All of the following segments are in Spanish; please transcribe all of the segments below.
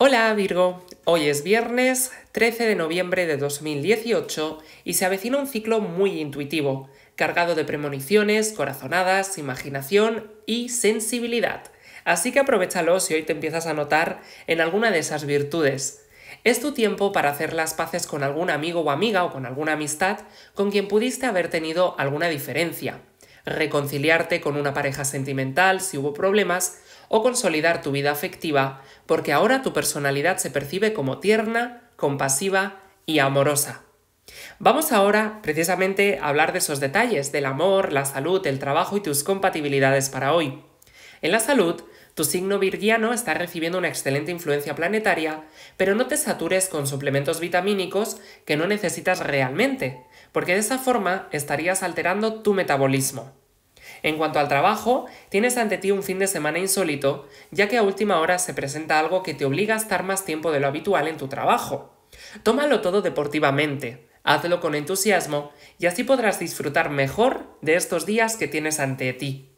Hola Virgo, hoy es viernes 13 de noviembre de 2018 y se avecina un ciclo muy intuitivo, cargado de premoniciones, corazonadas, imaginación y sensibilidad. Así que aprovechalo si hoy te empiezas a notar en alguna de esas virtudes. Es tu tiempo para hacer las paces con algún amigo o amiga o con alguna amistad con quien pudiste haber tenido alguna diferencia, reconciliarte con una pareja sentimental si hubo problemas o consolidar tu vida afectiva porque ahora tu personalidad se percibe como tierna, compasiva y amorosa. Vamos ahora precisamente a hablar de esos detalles, del amor, la salud, el trabajo y tus compatibilidades para hoy. En la salud, tu signo virgiano está recibiendo una excelente influencia planetaria, pero no te satures con suplementos vitamínicos que no necesitas realmente, porque de esa forma estarías alterando tu metabolismo. En cuanto al trabajo, tienes ante ti un fin de semana insólito, ya que a última hora se presenta algo que te obliga a estar más tiempo de lo habitual en tu trabajo. Tómalo todo deportivamente, hazlo con entusiasmo y así podrás disfrutar mejor de estos días que tienes ante ti.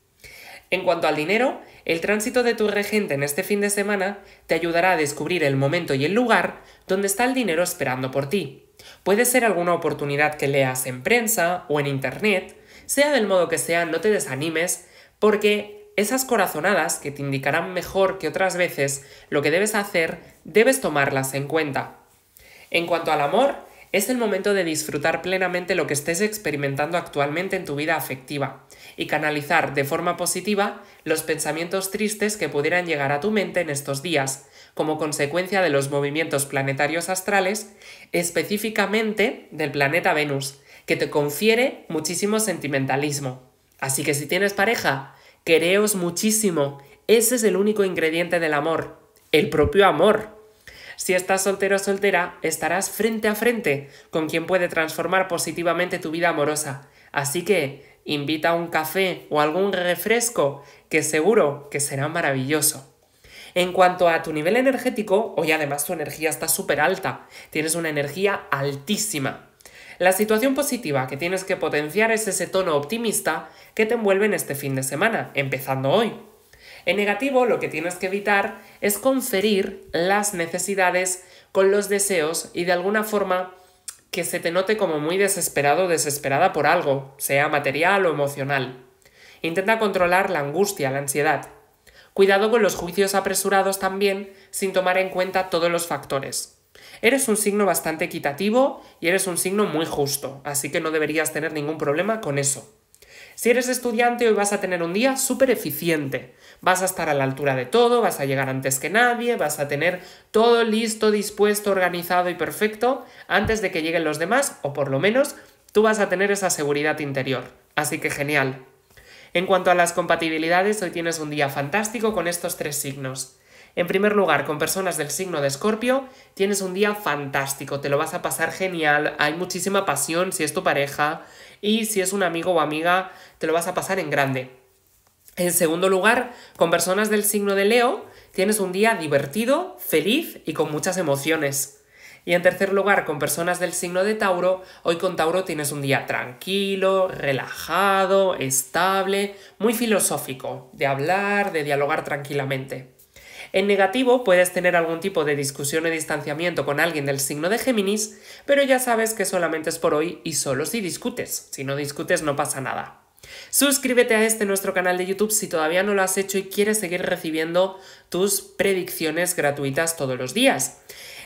En cuanto al dinero, el tránsito de tu regente en este fin de semana te ayudará a descubrir el momento y el lugar donde está el dinero esperando por ti. Puede ser alguna oportunidad que leas en prensa o en internet, sea del modo que sea, no te desanimes porque esas corazonadas que te indicarán mejor que otras veces lo que debes hacer, debes tomarlas en cuenta. En cuanto al amor, es el momento de disfrutar plenamente lo que estés experimentando actualmente en tu vida afectiva y canalizar de forma positiva los pensamientos tristes que pudieran llegar a tu mente en estos días, como consecuencia de los movimientos planetarios astrales, específicamente del planeta Venus, que te confiere muchísimo sentimentalismo. Así que si tienes pareja, quereos muchísimo. Ese es el único ingrediente del amor, el propio amor. Si estás soltero o soltera, estarás frente a frente con quien puede transformar positivamente tu vida amorosa. Así que invita a un café o algún refresco que seguro que será maravilloso. En cuanto a tu nivel energético, hoy además tu energía está súper alta, tienes una energía altísima. La situación positiva que tienes que potenciar es ese tono optimista que te envuelve en este fin de semana, empezando hoy. En negativo, lo que tienes que evitar es conferir las necesidades con los deseos y de alguna forma que se te note como muy desesperado o desesperada por algo, sea material o emocional. Intenta controlar la angustia, la ansiedad. Cuidado con los juicios apresurados también sin tomar en cuenta todos los factores. Eres un signo bastante equitativo y eres un signo muy justo, así que no deberías tener ningún problema con eso. Si eres estudiante, hoy vas a tener un día súper eficiente. Vas a estar a la altura de todo, vas a llegar antes que nadie, vas a tener todo listo, dispuesto, organizado y perfecto antes de que lleguen los demás, o por lo menos tú vas a tener esa seguridad interior. Así que genial. En cuanto a las compatibilidades, hoy tienes un día fantástico con estos tres signos. En primer lugar, con personas del signo de Escorpio, tienes un día fantástico, te lo vas a pasar genial, hay muchísima pasión si es tu pareja y si es un amigo o amiga, te lo vas a pasar en grande. En segundo lugar, con personas del signo de Leo, tienes un día divertido, feliz y con muchas emociones. Y en tercer lugar, con personas del signo de Tauro, hoy con Tauro tienes un día tranquilo, relajado, estable, muy filosófico, de hablar, de dialogar tranquilamente. En negativo puedes tener algún tipo de discusión o distanciamiento con alguien del signo de Géminis, pero ya sabes que solamente es por hoy y solo si discutes. Si no discutes no pasa nada. Suscríbete a este nuestro canal de YouTube si todavía no lo has hecho y quieres seguir recibiendo tus predicciones gratuitas todos los días.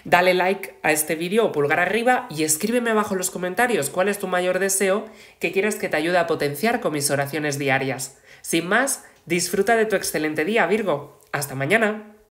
Dale like a este vídeo o pulgar arriba y escríbeme abajo en los comentarios cuál es tu mayor deseo que quieres que te ayude a potenciar con mis oraciones diarias. Sin más, disfruta de tu excelente día, Virgo. Hasta mañana.